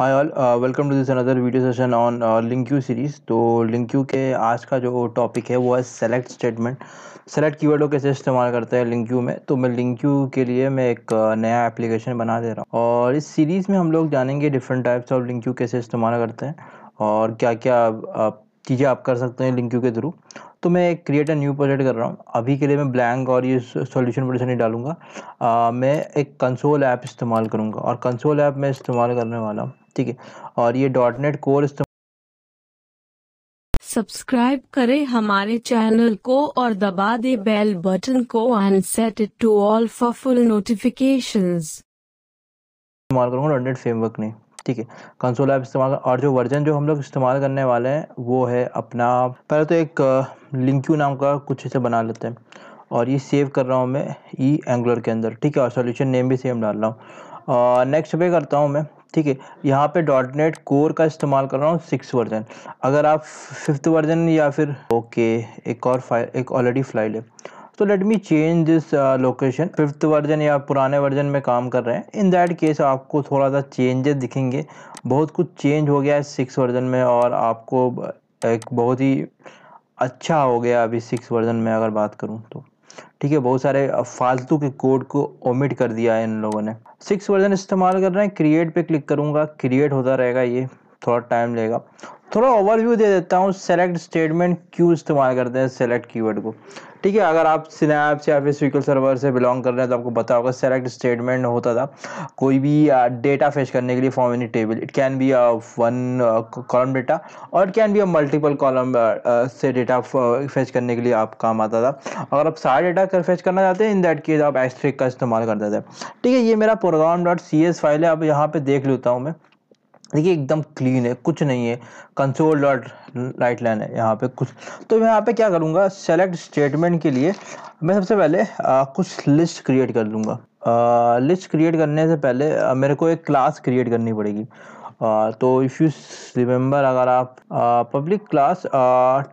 hi all welcome to this another video session on LINQ series तो LINQ के आज का जो टॉपिक है वो है सेलेक्ट स्टेटमेंट सेलेक्ट कीवर्ड को कैसे इस्तेमाल करते हैं लिंक्यू में तो मैं लिंक्यू के लिए मैं एक uh, नया एप्लीकेशन बना दे रहा हूँ और इस सीरीज़ में हम लोग जानेंगे डिफरेंट टाइप्स ऑफ लिंक्यू कैसे इस्तेमाल करते हैं और क्या क्या uh, चीज़ें आप कर सकते हैं लिंक्यू के थ्रू तो मैं क्रिएट अ न्यू प्रोजेक्ट कर रहा हूँ अभी के लिए मैं ब्लैंक और ये सॉल्यूशन प्रोजेक्ट नहीं डालूंगा आ, uh, मैं एक कंसोल ऐप इस्तेमाल करूँगा और कंसोल ऐप मैं इस्तेमाल करने वाला हूँ ठीक है और ये डॉट नेट कोर सब्सक्राइब करें हमारे चैनल को और दबा दे बेल बटन को and set it to all for full notifications इस्तेमाल करूंगा डॉट नेट फ्रेमवर्क ने ठीक है कंसोल ऐप इस्तेमाल और जो वर्जन जो हम लोग इस्तेमाल करने वाले हैं वो है अपना पहले तो एक लिंक्यू नाम का कुछ इसे बना लेते हैं और ये सेव कर रहा हूँ मैं ई e एंगुलर के अंदर ठीक है और सॉल्यूशन नेम भी सेम डाल रहा हूँ नेक्स्ट पे करता हूँ मैं ठीक है यहाँ पे डॉट नेट कोर का इस्तेमाल कर रहा हूँ सिक्स वर्जन अगर आप फिफ्थ वर्जन या फिर ओके okay, एक और फाइल एक ऑलरेडी फाइल है तो let me change this location fifth version या पुराने वर्जन में काम कर रहे हैं इन दैट केस आपको थोड़ा सा चेंजेस दिखेंगे बहुत कुछ चेंज हो गया है सिक्स वर्जन में और आपको uh, एक बहुत ही अच्छा हो गया अभी सिक्स वर्जन में अगर बात करूँ तो ठीक है बहुत सारे फालतू के कोड को ओमिट कर दिया है इन लोगों ने सिक्स वर्जन इस्तेमाल कर रहे हैं क्रिएट पे क्लिक करूंगा क्रिएट होता रहेगा ये थोड़ा टाइम लेगा थोड़ा ओवरव्यू दे देता हूँ सेलेक्ट स्टेटमेंट क्यों इस्तेमाल करते हैं सेलेक्ट कीवर्ड को ठीक है अगर आप स्नैप से या फिर स्विकल सर्वर से बिलोंग कर रहे हैं तो आपको पता होगा सेलेक्ट स्टेटमेंट होता था कोई भी डेटा फेच करने के लिए from any table it can be a one column data और it can be a multiple column से डेटा फेच करने के लिए आप काम आता था अगर आप सारा डेटा कर फेच करना चाहते हैं इन दैट केस आप एस्ट्रिक का इस्तेमाल करते थे ठीक है ये मेरा program dot C S file है आप यहाँ पर देख लेता हूँ मैं देखिए एकदम क्लीन है कुछ नहीं है कंसोल डॉट राइट लाइन है यहाँ पे कुछ तो मैं यहाँ पे क्या करूँगा सेलेक्ट स्टेटमेंट के लिए मैं सबसे पहले आ, कुछ लिस्ट क्रिएट कर लूँगा लिस्ट क्रिएट करने से पहले आ, मेरे को एक क्लास क्रिएट करनी पड़ेगी आ, तो इफ़ यू रिमेंबर अगर आप public class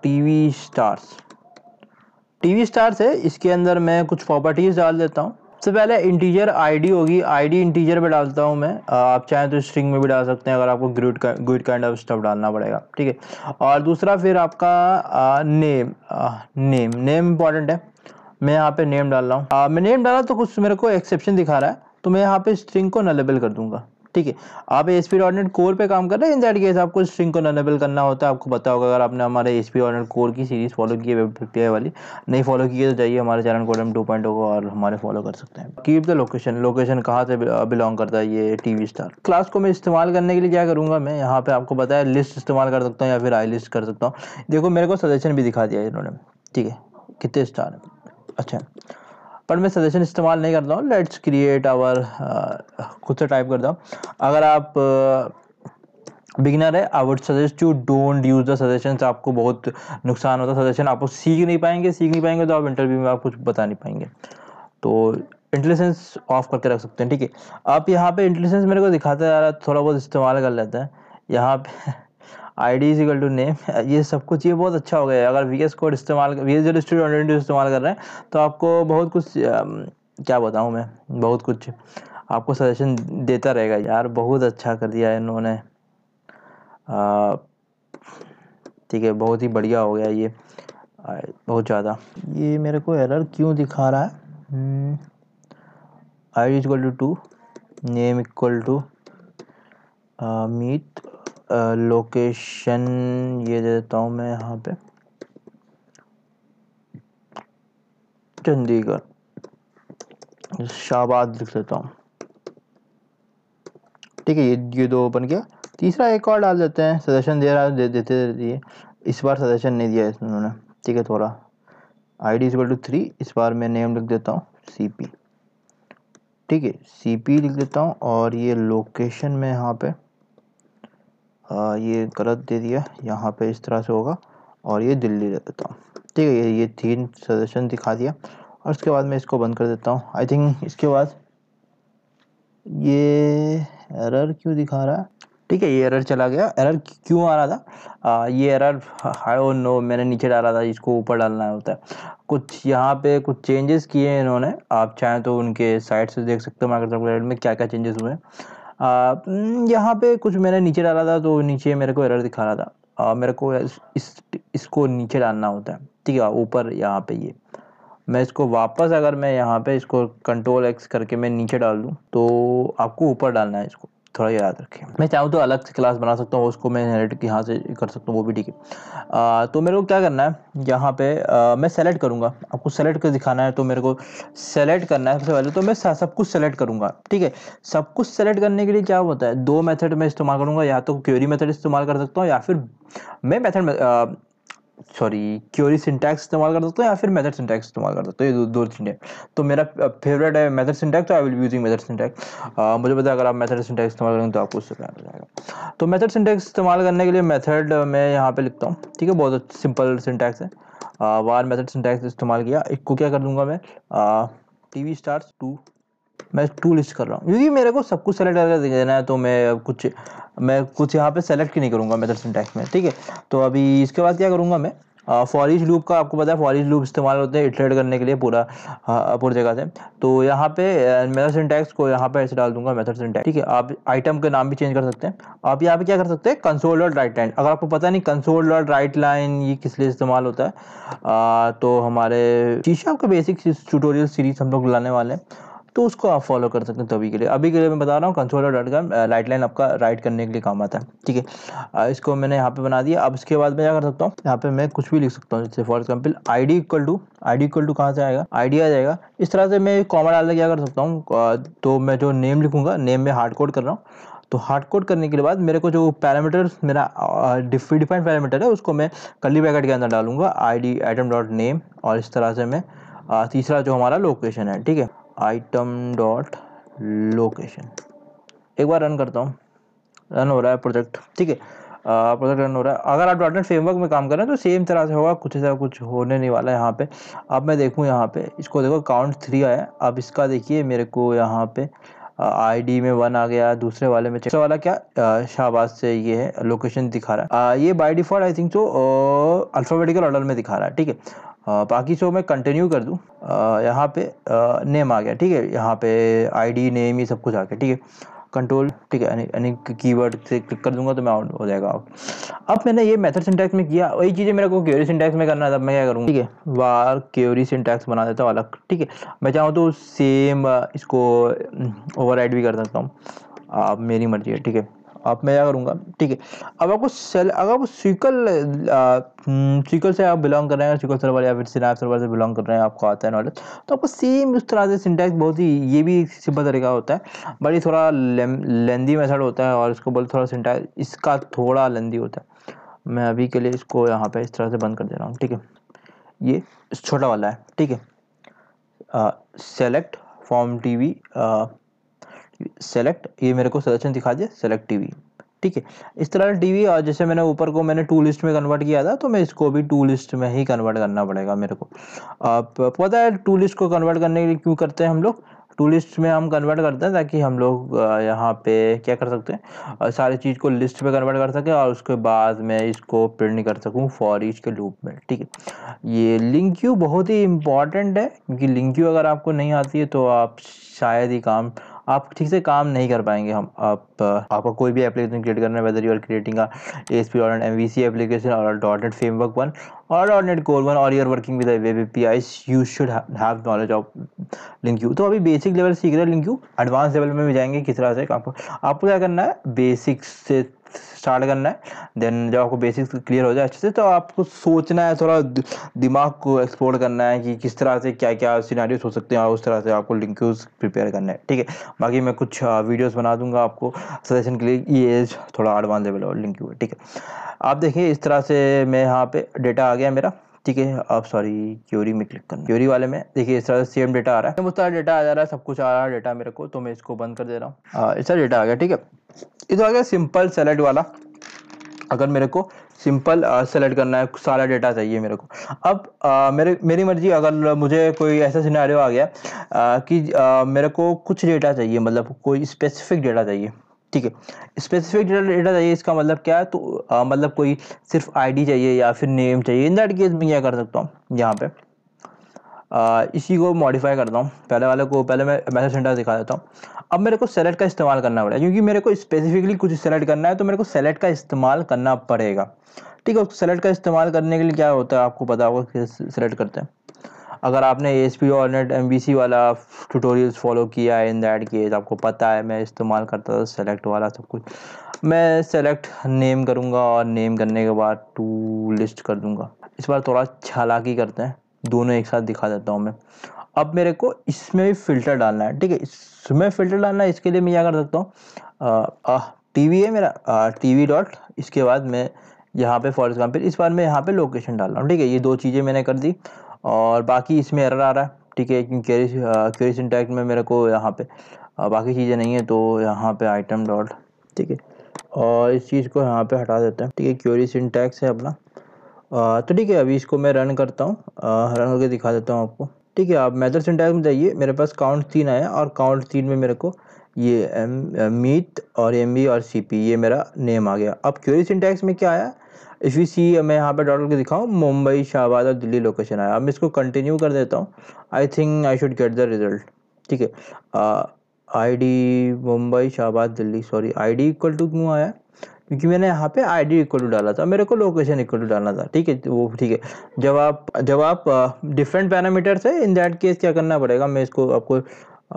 TV stars TV stars है इसके अंदर मैं कुछ प्रॉपर्टीज़ डाल देता हूँ सबसे पहले इंटीजर आईडी होगी आईडी इंटीजर में डालता हूँ मैं आप चाहें तो स्ट्रिंग में भी डाल सकते हैं अगर आपको ग्रिड का ग्रिड काइंड ऑफ स्टफ डालना पड़ेगा ठीक है और दूसरा फिर आपका आ, नेम आ, नेम नेम इंपॉर्टेंट है मैं यहाँ पे नेम डाल रहा हूँ मैं नेम डाला तो कुछ मेरे को एक्सेप्शन दिखा रहा है तो मैं यहाँ पे स्ट्रिंग को नलेबल कर दूंगा ठीक है आप एस पी डॉट कोर पर काम कर रहे हैं इन दैट केस आपको स्ट्रिंग को अनेबल करना होता है आपको पता होगा अगर आपने हमारे एस पी डॉट कोर की सीरीज़ फॉलो की है वेब पी वाली नहीं फॉलो की है तो जाइए हमारे चैनल कोडम टू पॉइंट को और हमारे फॉलो कर सकते हैं कीप द लोकेशन लोकेशन कहाँ से बिलोंग करता है ये टी वी स्टार क्लास को मैं इस्तेमाल करने के लिए क्या करूँगा मैं यहाँ पर आपको पता है लिस्ट इस्तेमाल कर सकता हूँ या फिर आई लिस्ट कर सकता हूँ देखो मेरे को सजेशन भी दिखा दिया इन्होंने ठीक है कितने स्टार है अच्छा पर मैं सजेशन इस्तेमाल नहीं करता हूँ लेट्स क्रिएट आवर खुद से टाइप करता हूँ अगर आप बिगिनर है I would suggest you don't use the suggestion आपको बहुत नुकसान होता है सजेशन आप सीख नहीं पाएंगे सीख नहीं पाएंगे तो आप इंटरव्यू में आप कुछ बता नहीं पाएंगे तो इंटेलिजेंस ऑफ करके रख सकते हैं ठीक है आप यहाँ पे इंटेलिजेंस मेरे को दिखाते जा रहा है थोड़ा बहुत इस्तेमाल कर लेते हैं यहाँ पे I D is equal to name ये सब कुछ ये बहुत अच्छा हो गया अगर वी एस कोड इस्तेमाल V S Z studio identity इस्तेमाल कर रहे हैं तो आपको बहुत कुछ क्या बताऊँ मैं बहुत कुछ आपको सजेशन देता रहेगा यार बहुत अच्छा कर दिया है इन्होंने ठीक है बहुत ही बढ़िया हो गया ये बहुत ज़्यादा ये मेरे को एरर क्यों दिखा रहा है I is equal to to name equal to meet location ये दे देता हूँ मैं यहाँ पे चंडीगढ़ शाबाद लिख देता हूँ ठीक है ये ये दो ओपन किया तीसरा एक और डाल देते हैं सजेशन दे रहा दे, देते रहती है इस बार सजेशन नहीं दिया इसमें उन्होंने ठीक है थोड़ा I D equal to three इस बार मैं नेम लिख देता हूँ सी पी ठीक है सी पी लिख देता हूँ और ये लोकेशन में यहाँ पे आ, ये गलत दे दिया यहाँ पे इस तरह से होगा और ये दिल्ली रख देता हूँ ठीक है ये ये तीन सजेशन दिखा दिया और उसके बाद मैं इसको बंद कर देता हूँ आई थिंक इसके बाद ये एरर क्यों दिखा रहा है ठीक है ये एरर चला गया एरर क्यों आ रहा था आ, ये एरर आई और नो मैंने नीचे डाला था इसको ऊपर डालना होता है कुछ यहाँ पे कुछ चेंजेस किए हैं इन्होंने आप चाहें तो उनके साइड से देख सकते हो माइक्रोसॉफ्ट में क्या क्या चेंजेस हुए हैं हम्म, यहाँ पे कुछ मैंने नीचे डाला था तो नीचे मेरे को एरर दिखा रहा था आ, मेरे को इस, इस इसको नीचे डालना होता है ठीक है ऊपर यहाँ पे ये मैं इसको वापस अगर मैं यहाँ पे इसको कंट्रोल एक्स करके मैं नीचे डाल दूँ तो आपको ऊपर डालना है इसको थोड़ा याद रखें मैं चाहूँ तो अलग से क्लास बना सकता हूँ उसको मैं के यहाँ से कर सकता हूँ वो भी ठीक है तो मेरे को क्या करना है यहाँ पे आ, मैं सेलेक्ट करूँगा आपको सेलेक्ट कर दिखाना है तो मेरे को सेलेक्ट करना है सबसे पहले तो मैं सब कुछ सेलेक्ट करूँगा ठीक है सब कुछ सेलेक्ट करने के लिए क्या होता है दो मेथड मैं इस्तेमाल करूँगा या तो क्यूरी मेथड इस्तेमाल कर सकता हूँ या फिर मैं मेथड सॉरी क्योरी सिंटैक्स इस्तेमाल कर सकते हो या फिर मेथड सिंटैक्स इस्तेमाल कर सकते हो ये दो दो चीज़ें तो मेरा फेवरेट है मेथड सिंटैक्स तो I will be using method syntax मुझे पता है अगर आप मेथड सिंटैक्स इस्तेमाल करेंगे तो आपको उससे प्यार हो जाएगा तो मेथड सिंटैक्स इस्तेमाल करने के लिए मेथड मैं यहाँ पे लिखता हूँ ठीक है बहुत सिंपल सिंटैक्स है वार मेथड सिंटैक्स इस्तेमाल किया इसको क्या कर दूंगा मैं टी वी स्टार्स टू मैं टू लिस्ट कर रहा हूँ क्योंकि मेरे को सब कुछ सेलेक्ट करके देना है तो मैं कुछ मैं कुछ यहाँ पे सेलेक्ट ही नहीं करूँगा मेथड सिंटैक्स में ठीक है तो अभी इसके बाद क्या करूँगा मैं फॉरिज लूप का आपको पता है फॉरिज लूप इस्तेमाल होते हैं इटरेट करने के लिए पूरा पूरी जगह से तो यहाँ पे मेथड सिंटैक्स को यहाँ पे ऐसे डाल दूंगा मेथड सिंटैक्स ठीक है आप आइटम के नाम भी चेंज कर सकते हैं आप यहाँ पे क्या कर सकते हैं कंसोल डॉट राइट लाइन अगर आपको पता नहीं कंसोल डॉट राइट लाइन ये किस लिए इस्तेमाल होता है आ, तो हमारे शीशा का बेसिक ट्यूटोरियल सीरीज हम लोग लाने वाले हैं तो उसको आप फॉलो कर सकते हैं तभी के लिए अभी के लिए मैं बता रहा हूँ console dot com write line आपका राइट करने के लिए काम आता है ठीक है इसको मैंने यहाँ पे बना दिया अब इसके बाद मैं क्या कर सकता हूँ यहाँ पे मैं कुछ भी लिख सकता हूँ जैसे for example I D equal to I D equal to कहाँ से आएगा आईडी आ जाएगा इस तरह से मैं कॉमा डाल के क्या कर सकता हूँ तो मैं जो नेम लिखूंगा नेम में हार्ड कोड कर रहा हूँ तो हार्ड कोड करने के बाद मेरे को जो पैरामीटर मेरा डिफाइंड पैरामीटर है उसको मैं कली पैकेट के अंदर डालूंगा I D item dot name और इस तरह से मैं तीसरा जो हमारा लोकेशन है ठीक है आइटम डॉट लोकेशन एक बार रन करता हूँ रन हो रहा है प्रोजेक्ट ठीक है प्रोजेक्ट रन हो रहा है अगर आप डॉटनेट फ्रेमवर्क में काम कर रहे हैं तो सेम तरह से होगा कुछ ऐसा कुछ होने नहीं वाला है यहाँ पे अब मैं देखूँ यहाँ पे इसको देखो काउंट थ्री आया अब इसका देखिए मेरे को यहाँ पे आईडी में वन आ गया दूसरे वाले में दूसरे वाला क्या शाहबाज से ये है लोकेशन दिखा रहा है आ, ये बाय डिफॉल्ट आई थिंक तो अल्फ़ाबेटिकल ऑर्डर में दिखा रहा है ठीक है बाकी शो मैं कंटिन्यू कर दूँ यहाँ पे नेम आ गया ठीक है यहाँ पे आईडी नेम ये सब कुछ आ गया ठीक है कंट्रोल ठीक है यानी कीवर्ड से क्लिक कर दूंगा तो मैं आउट हो जाएगा आउट अब मैंने ये मेथड सिंटैक्स में किया वही चीज़ें मेरे को क्योरी सिंटैक्स में करना था मैं क्या करूँगा ठीक है वार क्योरी सिंटैक्स बना देता हूँ अलग ठीक है मैं चाहूँ तो सेम इसको ओवर भी कर सकता हूँ आप मेरी मर्जी है ठीक है अब मैं क्या करूँगा ठीक है अब आपको सेल अगर आप सीकल सीकल से आप बिलोंग कर रहे हैं सीकल सर्वर या फिर सिनाप सर्वर से बिलोंग कर रहे हैं आपको आता है नॉलेज तो आपको सेम उस तरह से सिंटैक्स बहुत ही ये भी सिंपल तरीका होता है बट ये थोड़ा लेंदी मेथड होता है और इसको बोले थोड़ा सिंटैक्स इसका थोड़ा लेंदी होता है मैं अभी के लिए इसको यहाँ पर इस तरह से बंद कर दे रहा हूँ ठीक है ये छोटा वाला है ठीक है select from T V select ये मेरे को सजेशन दिखा दिए सेलेक्ट टीवी ठीक है इस तरह टीवी और जैसे मैंने ऊपर को मैंने टू लिस्ट में कन्वर्ट किया था तो मैं इसको भी टू लिस्ट में ही कन्वर्ट करना पड़ेगा मेरे को आप पता है टू लिस्ट को कन्वर्ट करने के लिए क्यों करते हैं हम लोग टू लिस्ट में हम कन्वर्ट करते हैं ताकि हम लोग यहाँ पे क्या कर सकते हैं सारी चीज़ को लिस्ट में कन्वर्ट कर सकें और उसके बाद मैं इसको प्रिंट कर सकूँ फॉर ईच के लूप में ठीक है ये लिंक यू बहुत ही इंपॉर्टेंट है क्योंकि लिंक यू अगर आपको नहीं आती है तो आप शायद ही काम आप ठीक से काम नहीं कर पाएंगे हम आप आपका कोई भी एप्लीकेशन क्रिएट करना है whether you are creating S P dot M V C application और डॉट नेट वर्क वन और डॉट नेट कोर वन और you are working with way P I you should have knowledge of link you तो अभी basic level सीख रहे हैं link you advance level में भी जाएंगे किस तरह से आपको आपको क्या करना है बेसिक से स्टार्ट करना है देन जब आपको बेसिक्स क्लियर हो जाए अच्छे से तो आपको सोचना है थोड़ा दिमाग को एक्सप्लोर करना है कि किस तरह से क्या क्या सीनारी हो सकते हैं और उस तरह से आपको लिंक प्रिपेयर करना है ठीक है बाकी मैं कुछ वीडियोस बना दूंगा आपको सजेशन के लिए ये एज थोड़ा एडवांस लेवल और लिंक है ठीक है आप देखिए इस तरह से मैं यहाँ पे डेटा आ गया मेरा ठीक है आप सॉरी क्योरी में क्लिक करना क्योरी वाले में देखिए इस तरह सेम डेटा आ रहा है तो सारा डेटा आ जा रहा है सब कुछ आ रहा है डेटा मेरे को तो मैं इसको बंद कर दे रहा हूँ हाँ, इस तरह डेटा आ गया ठीक है इधर तो आ गया सिंपल सेलेक्ट वाला अगर मेरे को सिंपल सेलेक्ट करना है सारा डेटा चाहिए मेरे को अब आ, मेरे मेरी मर्जी अगर मुझे कोई ऐसा सिनेरियो आ गया आ, कि आ, मेरे को कुछ डेटा चाहिए मतलब कोई स्पेसिफिक डेटा चाहिए ठीक है स्पेसिफिक डेटा चाहिए इसका मतलब क्या है तो आ, मतलब कोई सिर्फ आईडी चाहिए या फिर नेम चाहिए इन दैट केस मैं क्या कर सकता हूँ यहाँ पे आ, इसी को मॉडिफाई करता हूँ पहले वाले को पहले मैं मैसेज सेंटर दिखा देता हूँ अब मेरे को सेलेक्ट का इस्तेमाल करना पड़ेगा क्योंकि मेरे को स्पेसिफिकली कुछ सेलेक्ट करना है तो मेरे को सेलेक्ट का इस्तेमाल करना पड़ेगा ठीक है सेलेक्ट का इस्तेमाल करने के लिए क्या होता है आपको पता होगा सेलेक्ट करते हैं अगर आपने एस पी और नेट एम बी सी वाला ट्यूटोरियल्स फॉलो किया है इन दैट केस आपको पता है मैं इस्तेमाल करता था सेलेक्ट वाला सब कुछ मैं सेलेक्ट नेम करूँगा और नेम करने के बाद टू लिस्ट कर दूँगा इस बार थोड़ा छालाकी करते हैं दोनों एक साथ दिखा देता हूँ मैं अब मेरे को इसमें भी फ़िल्टर डालना है ठीक है इसमें फ़िल्टर डालना है इसके लिए मैं क्या कर सकता हूँ टी वी है मेरा टी वी डॉट इसके बाद मैं यहाँ पे फॉर एग्जाम्पल इस बार मैं यहाँ पे लोकेशन डाल रहा हूँ ठीक है ये दो चीज़ें मैंने कर दी और बाकी इसमें एरर आ रहा है ठीक है क्योंकि क्वेरी सिंटैक्ट में मेरे को यहाँ पे बाकी चीज़ें नहीं है तो यहाँ पे आइटम डॉट ठीक है और इस चीज़ को यहाँ पे हटा देते हैं ठीक है क्योरी सिंटैक्स है अपना आ, तो ठीक है अभी इसको मैं रन करता हूँ रन करके दिखा देता हूँ आपको ठीक है आप मेथड सिंटैक्स में जाइए मेरे पास काउंट तीन आया और काउंट तीन में मेरे को ये एम मीत और एम बी और सी पी ये मेरा नेम आ गया अब क्योरी सिंटैक्स में क्या आया इफ़ यू सी मैं यहाँ पे डॉट करके दिखाऊँ मुंबई शाहबाद और दिल्ली लोकेशन आया अब मैं इसको कंटिन्यू कर देता हूँ I think I should get the result ठीक है ID Mumbai Shahbad Delhi sorry ID equal to क्यों आया क्योंकि मैंने यहाँ पे आईडी इक्वल टू डाला था मेरे को लोकेशन इक्वल टू डालना था ठीक है वो ठीक है जब आप जब आप डिफरेंट पैरामीटर से इन दैट केस क्या करना पड़ेगा मैं इसको आपको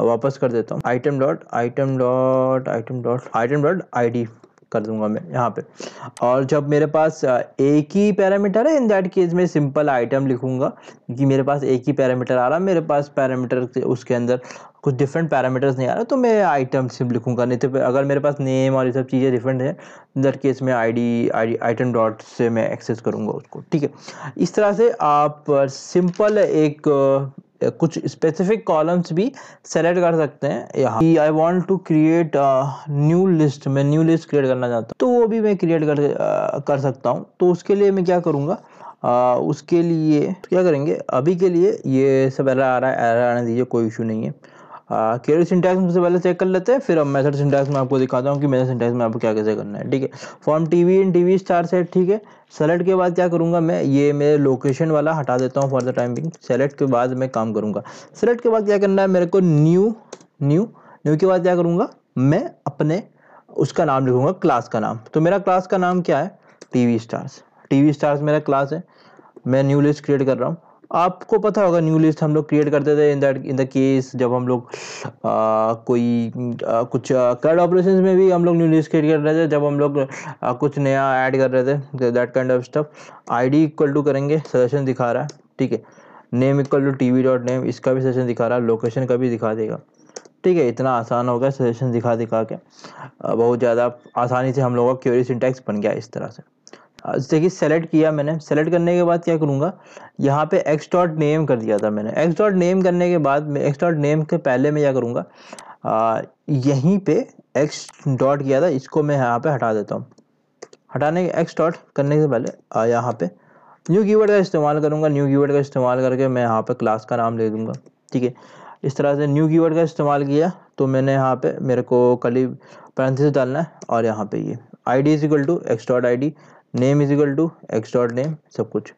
वापस कर देता हूँ item dot item dot item dot item dot I D कर दूंगा मैं यहाँ पे और जब मेरे पास एक ही पैरामीटर है इन दैट केस मैं सिंपल आइटम लिखूंगा क्योंकि मेरे पास एक ही पैरामीटर आ रहा है मेरे पास पैरामीटर उसके अंदर कुछ डिफरेंट पैरामीटर्स नहीं आ रहा तो मैं आइटम सिम लिखूंगा नहीं तो अगर मेरे पास नेम और ये सब चीज़ें डिफरेंट है इन दैट केस में आई डी आइटम डॉट से मैं एक्सेस करूँगा उसको ठीक है इस तरह से आप सिंपल एक कुछ स्पेसिफिक कॉलम्स भी सेलेक्ट कर सकते हैं यहाँ I want to create new list मैं न्यू लिस्ट क्रिएट करना चाहता हूँ तो वो भी मैं क्रिएट कर कर सकता हूँ तो उसके लिए मैं क्या करूँगा आ, उसके लिए क्या करेंगे अभी के लिए ये सब एरर आ रहा है एरर आने दीजिए कोई इशू नहीं है केवल हाँ, सिंटैक्स में से पहले चेक कर लेते हैं फिर अब मेथड सिंटैक्स में आपको दिखाता हूँ कि मेथड सिंटैक्स में आपको क्या कैसे करना है ठीक है from T V in T V star set ठीक है सेलेक्ट के बाद क्या करूँगा मैं ये मेरे लोकेशन वाला हटा देता हूँ for the time being select के बाद मैं काम करूँगा सेलेक्ट के बाद क्या करना है मेरे को न्यू न्यू न्यू के बाद क्या करूँगा मैं अपने उसका नाम लिखूँगा क्लास का नाम तो मेरा क्लास का नाम क्या है T V stars T V stars मेरा क्लास है मैं न्यू लिस्ट क्रिएट कर रहा हूँ आपको पता होगा न्यू लिस्ट हम लोग क्रिएट करते थे in that in the case जब हम लोग कोई आ, कुछ कर्ड ऑपरेशन में भी हम लोग न्यू लिस्ट क्रिएट कर रहे थे जब हम लोग आ, कुछ नया ऐड कर रहे थे that kind of stuff ID equal to करेंगे सजेशन दिखा रहा है ठीक है name equal to T V dot name इसका भी सजेशन दिखा रहा है लोकेशन का भी दिखा देगा ठीक है इतना आसान हो गया सजेशन दिखा दिखा के बहुत ज़्यादा आसानी से हम लोगों का क्यूरी सिंटैक्स बन गया इस तरह से देखिए सेलेक्ट किया मैंने सेलेक्ट करने के बाद क्या करूँगा यहाँ पे एक्स डॉट नेम कर दिया था मैंने एक्स डॉट नेम करने के बाद मैं एक्स डॉट नेम के पहले मैं क्या करूँगा यहीं पे एक्स डॉट किया था इसको मैं यहाँ पे हटा देता हूँ हटाने के एक्स डॉट करने से पहले यहाँ पे न्यू की का इस्तेमाल करूँगा न्यू कीवर्ड का इस्तेमाल करके मैं यहाँ पर क्लास का नाम ले दूँगा ठीक है इस तरह से न्यू की का इस्तेमाल किया तो मैंने यहाँ पे मेरे को कली पैंतीस डालना है और यहाँ पे ये I D is equal to X dot I D name is equal to X dot name सब कुछ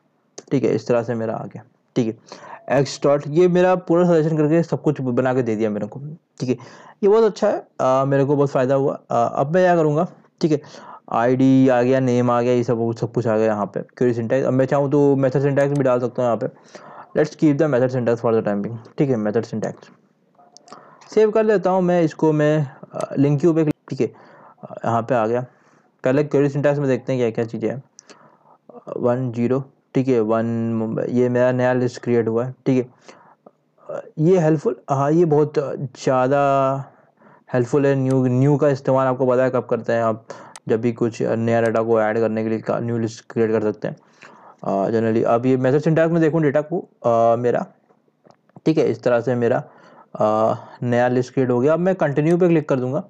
ठीक है इस तरह से मेरा आ गया ठीक है एक्स डॉट ये मेरा पूरा सजेशन करके सब कुछ बना के दे दिया मेरे को ठीक है ये बहुत अच्छा है आ, मेरे को बहुत फ़ायदा हुआ आ, अब मैं क्या करूँगा ठीक है आईडी आ गया नेम आ गया ये सब सब कुछ आ गया यहाँ पे क्यूरी सिंटैक्स अब मैं चाहूँ तो मेथड सिंटैक्स भी डाल सकता हूँ यहाँ पे let's keep the method syntax for the timing ठीक है मेथड सिंटैक्स सेव कर लेता हूँ मैं इसको मैं लिंक यू पे ठीक है यहाँ पे आ गया पहले क्वेरी सिंटैक्स में देखते हैं क्या क्या चीज़ें हैं वन जीरो ठीक है वन ये मेरा नया लिस्ट क्रिएट हुआ है ठीक है ये हेल्पफुल हाँ ये बहुत ज़्यादा हेल्पफुल है न्यू न्यू का इस्तेमाल आपको पता है कब करते हैं आप जब भी कुछ नया डाटा को ऐड करने के लिए न्यू लिस्ट क्रिएट कर सकते हैं जनरली अब ये मैसेज सिंटैक्स में देखूँ डेटा को आ, मेरा ठीक है इस तरह से मेरा आ, नया लिस्ट क्रिएट हो गया अब मैं कंटिन्यू पे क्लिक कर दूंगा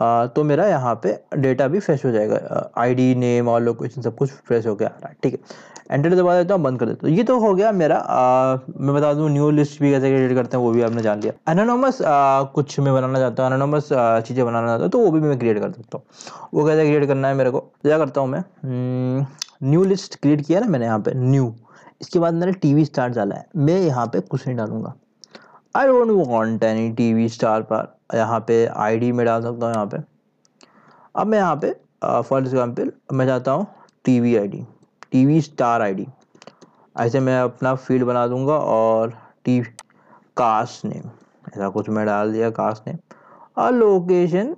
आ, तो मेरा यहाँ पे डेटा भी फ्रेश हो जाएगा आईडी नेम और लोकेशन सब कुछ फ्रेश हो गया आ रहा है ठीक है एंटर दबा देता हूँ बंद कर देता हूँ ये तो हो गया मेरा आ, मैं बता दूँ न्यू लिस्ट भी कैसे क्रिएट करते हैं वो भी आपने जान लिया एनानोमस कुछ मैं बनाना चाहता हूँ एनानोमस चीज़ें बनाना चाहता हूँ तो वो भी मैं क्रिएट कर सकता हूँ वो कैसे क्रिएट करना है मेरे को क्या करता हूँ मैं न्यू लिस्ट क्रिएट किया ना मैंने यहाँ पर न्यू इसके बाद मैंने टी वी स्टार्ट डाला है मैं यहाँ पर कुछ नहीं डालूंगा I don't want any T V star पर यहाँ पे आईडी में डाल सकता हूँ यहाँ पे अब मैं यहाँ पे फॉर एग्जाम्पल मैं चाहता हूँ T V I D T V star I D ऐसे मैं अपना फील्ड बना दूंगा और टी कास्ट नेम ऐसा कुछ मैं डाल दिया कास्ट नेम और लोकेशन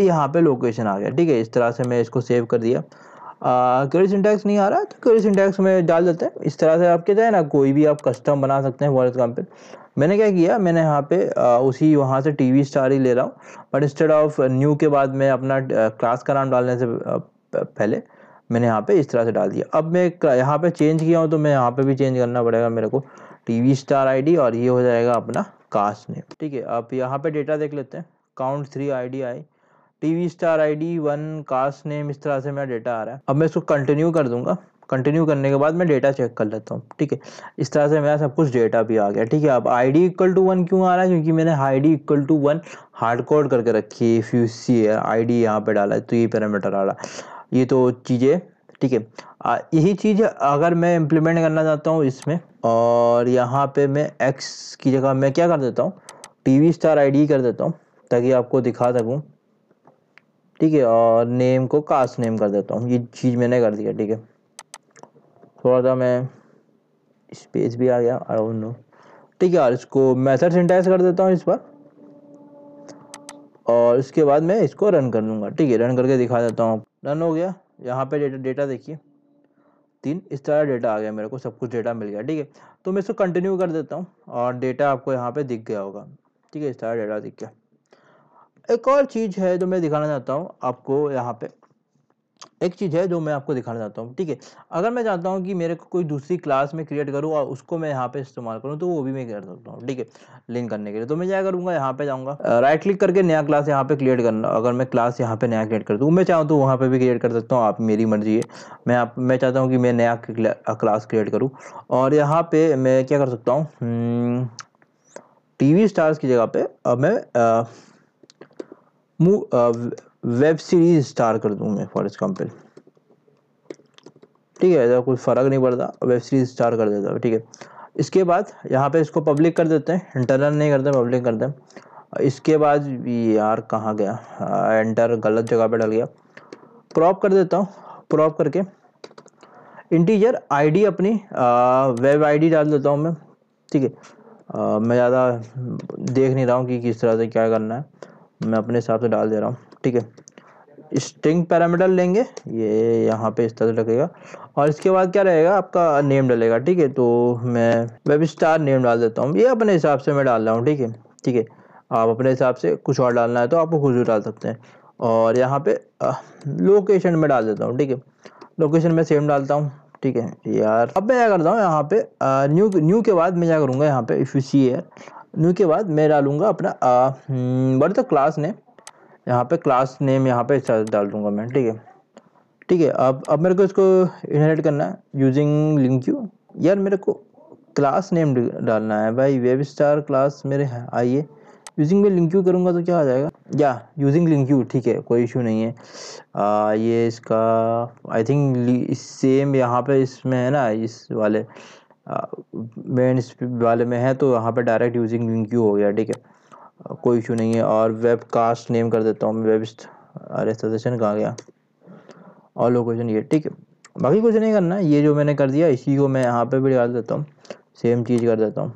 यहाँ पे लोकेशन आ गया ठीक है इस तरह से मैं इसको सेव कर दिया क्वेरी सिंटैक्स नहीं आ रहा तो क्वेरी सिंटैक्स में डाल देते हैं इस तरह से आप कहते हैं ना कोई भी आप कस्टम बना सकते हैं फॉर एग्जाम्पल मैंने क्या किया मैंने यहाँ पे उसी वहाँ से टी वी स्टार ही ले रहा हूँ बट इंस्टेड ऑफ न्यू के बाद मैं अपना क्लास का नाम डालने से पहले मैंने यहाँ पे इस तरह से डाल दिया अब मैं यहाँ पे चेंज किया हूँ तो मैं यहाँ पे भी चेंज करना पड़ेगा मेरे को टी वी स्टार आईडी और ये हो जाएगा अपना कास्ट नेम ठीक है आप यहाँ पे डेटा देख लेते हैं count three ID I T V star I D one cast name इस तरह से मेरा डेटा आ रहा है अब मैं इसको कंटिन्यू कर दूंगा कंटिन्यू करने के बाद मैं डेटा चेक कर लेता हूँ ठीक है इस तरह से मेरा सब कुछ डेटा भी आ गया ठीक है अब I D equal to one क्यों आ रहा है क्योंकि मैंने I D equal to one hard code करके रखी है if you see I D यहाँ पर डाला है तो ये पैरामीटर आ रहा है ये तो चीज़ें ठीक है यही चीज़ अगर मैं इम्प्लीमेंट करना चाहता हूँ इसमें और यहाँ पर मैं एक्स की जगह मैं क्या कर देता हूँ टी वी स्टार आई कर देता हूँ ताकि आपको दिखा सकूँ ठीक है और नेम को कास्ट नेम कर देता हूँ ये चीज़ मैंने कर दिया ठीक है थोड़ा सा मैं स्पेस भी आ गया नो ठीक है यार इसको मैथड सेंटाइज कर देता हूँ इस बार और इसके बाद मैं इसको रन कर लूँगा ठीक है रन करके दिखा देता हूँ रन हो गया यहाँ पे डेटा डेटा देखिए तीन इस तरह डेटा आ गया मेरे को सब कुछ डेटा मिल गया ठीक है तो मैं इसको कंटिन्यू कर देता हूँ और डेटा आपको यहाँ पे दिख गया होगा ठीक है इस तरह डेटा दिख गया एक और चीज़ है जो मैं दिखाना चाहता हूँ आपको यहाँ पे एक चीज़ है जो मैं आपको दिखाना चाहता हूँ ठीक है अगर मैं चाहता हूँ कि मेरे को कोई दूसरी क्लास में क्रिएट करूँ और उसको मैं यहाँ पे इस्तेमाल करूँ तो वो भी मैं कर सकता हूँ ठीक है लिंक करने के लिए तो मैं क्या करूँगा यहाँ पे जाऊँगा राइट क्लिक करके नया क्लास यहाँ पे क्रिएट करना अगर मैं क्लास यहाँ पे नया क्रिएट कर दूँ मैं चाहूँ तो वहाँ पर भी क्रिएट कर सकता हूँ आप मेरी मर्जी है मैं आप मैं चाहता हूँ कि मैं नया क्लास क्रिएट करूँ और यहाँ पर मैं क्या कर सकता हूँ टी हम्म, स्टार्स की जगह पर अब मैं वेब सीरीज स्टार कर दूँ मैं फॉर एग्जाम्पल ठीक है ऐसा कोई फ़र्क नहीं पड़ता वेब सीरीज स्टार कर देता हूँ ठीक है इसके बाद यहाँ पे इसको पब्लिक कर देते हैं इंटरनल नहीं करते पब्लिक करते हैं इसके बाद यार कहाँ गया आ, एंटर गलत जगह पे डल गया प्रॉप कर देता हूँ प्रॉप करके इंटीजर आईडी अपनी आ, वेब आईडी डाल देता हूँ मैं ठीक है मैं ज़्यादा देख नहीं रहा हूँ कि किस तरह से क्या करना है मैं अपने हिसाब से डाल दे रहा हूँ ठीक है स्ट्रिंग पैरामीटर लेंगे ये यहाँ पे इस तरह रखेगा और इसके बाद क्या रहेगा आपका नेम डलेगा ठीक है तो मैं वेब स्टार नेम डाल देता हूँ ये अपने हिसाब से मैं डाल रहा हूँ ठीक है ठीक है आप अपने हिसाब से कुछ और डालना है तो आप खुद डाल सकते हैं और यहाँ पे लोकेशन में डाल देता हूँ ठीक है लोकेशन में सेम डालता हूँ ठीक है यार अब मैं क्या करता हूँ यहाँ पे न्यू न्यू के बाद मैं क्या करूँगा यहाँ पे इफ़ यू सी न्यू के बाद मैं डालूंगा अपना वर्ड क्लास ने यहाँ पे क्लास नेम यहाँ पे डाल दूंगा मैं ठीक है ठीक है अब अब मेरे को इसको इनहेरिट करना है यूजिंग लिंक यू यार मेरे को क्लास नेम डालना है भाई वेब स्टार क्लास मेरे हैं आइए यूजिंग में लिंक यू करूँगा तो क्या आ जाएगा या यूजिंग लिंक यू ठीक है कोई इशू नहीं है आ, ये इसका आई थिंक सेम यहाँ पे इसमें है ना इस वाले मेन वाले में है तो यहाँ पे डायरेक्ट यूजिंग लिंक यू हो गया ठीक है कोई इशू नहीं है और वेब कास्ट नेम कर देता हूँ वेब रेस्टोरेशन कहा गया और लोकेशन ये ठीक है बाकी कुछ नहीं करना ये जो मैंने कर दिया इसी को मैं यहाँ पे भी डाल देता हूँ सेम चीज़ कर देता हूँ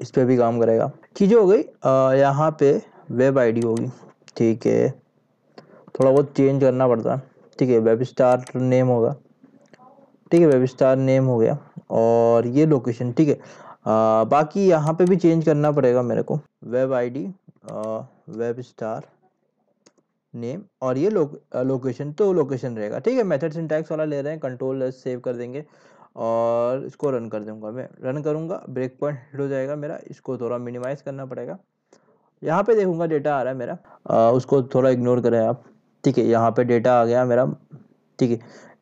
इस पर भी काम करेगा चीज़ें हो गई यहाँ पे वेब आईडी होगी ठीक है थोड़ा बहुत चेंज करना पड़ता है ठीक है वेब स्टार नेम होगा ठीक है वेब स्टार नेम हो गया और ये लोकेशन ठीक है बाकी यहाँ पे भी चेंज करना पड़ेगा मेरे को web ID web star name और ये लोक लोकेशन तो लोकेशन रहेगा ठीक है मेथड सिंटैक्स वाला ले रहे हैं कंट्रोल सेव कर देंगे और इसको रन कर दूंगा मैं रन करूंगा ब्रेक पॉइंट हिट हो जाएगा मेरा इसको थोड़ा मिनिमाइज करना पड़ेगा यहाँ पे देखूंगा डेटा आ रहा है मेरा आ, उसको थोड़ा इग्नोर करें आप ठीक है यहाँ पे डेटा आ गया मेरा ठीक है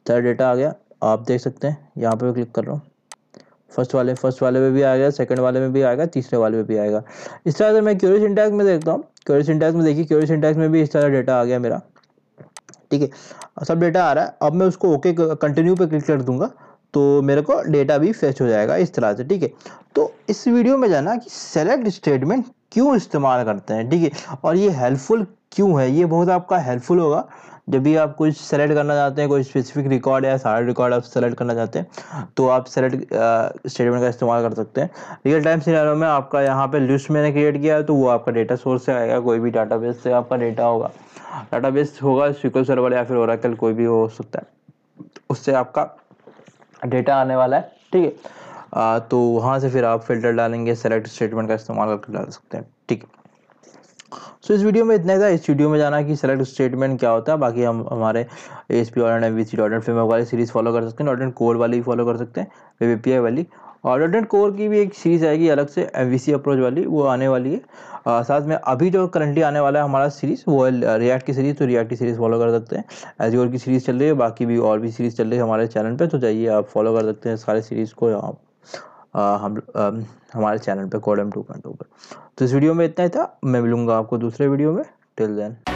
सारा डेटा आ गया आप देख सकते हैं यहाँ पे क्लिक कर रहा हूँ फर्स्ट वाले फर्स्ट वाले में भी आएगा सेकंड वाले में भी आएगा तीसरे वाले में भी आएगा इस तरह से मैं क्यूरियस इंटैक्स में देखता हूँ क्यूरियस इंटैक्स में देखिए क्यूरियस इंटैक्स में भी इस तरह डेटा आ गया मेरा ठीक है सब डेटा आ रहा है अब मैं उसको ओके कंटिन्यू पर क्लिक कर दूंगा तो मेरे को डेटा भी फेच हो जाएगा इस तरह से ठीक है तो इस वीडियो में जाना कि सेलेक्ट स्टेटमेंट क्यों इस्तेमाल करते हैं ठीक है और ये हेल्पफुल क्यों है ये बहुत आपका हेल्पफुल होगा जब भी आप कुछ सेलेक्ट करना चाहते हैं कोई स्पेसिफिक रिकॉर्ड या सारा रिकॉर्ड आप सेलेक्ट करना चाहते हैं तो आप सेलेक्ट स्टेटमेंट का इस्तेमाल कर सकते हैं रियल टाइम सिनेरियो में आपका यहाँ पे लिस्ट मैंने क्रिएट किया है तो वो आपका डेटा सोर्स से आएगा कोई भी डाटा से आपका डेटा होगा डाटा होगा सिक्वल सर्वर या फिर ओराकल कोई भी हो सकता है उससे आपका डेटा आने वाला है ठीक है तो वहाँ से फिर आप फिल्टर डालेंगे सेलेक्ट स्टेटमेंट का इस्तेमाल करके डाल सकते हैं ठीक है सो इस वीडियो में इतना था इस वीडियो में जाना कि सेलेक्ट स्टेटमेंट क्या होता है बाकी हम हमारे S P order M V C dot फेमक वाली सीरीज़ फॉलो कर सकते हैं डॉट एंड कोर वाली भी फॉलो कर सकते हैं वी पी आई वाली और डॉट कोर की भी एक सीरीज़ आएगी अलग से एम सी अप्रोच वाली वो आने वाली है आ, साथ में अभी जो करंटली आने वाला है हमारा सीरीज़ वो है की सीरीज़ तो रियाट की सीरीज़ फॉलो कर सकते हैं एज की सीरीज़ चल रही है बाकी भी और भी सीरीज़ चल रही है हमारे चैनल पर तो जाइए आप फॉलो कर सकते हैं सारे सीरीज़ को यहाँ हम हमारे चैनल पे कोडम टू पॉइंट पर तो इस वीडियो में इतना ही था मैं मिलूँगा आपको दूसरे वीडियो में टिल देन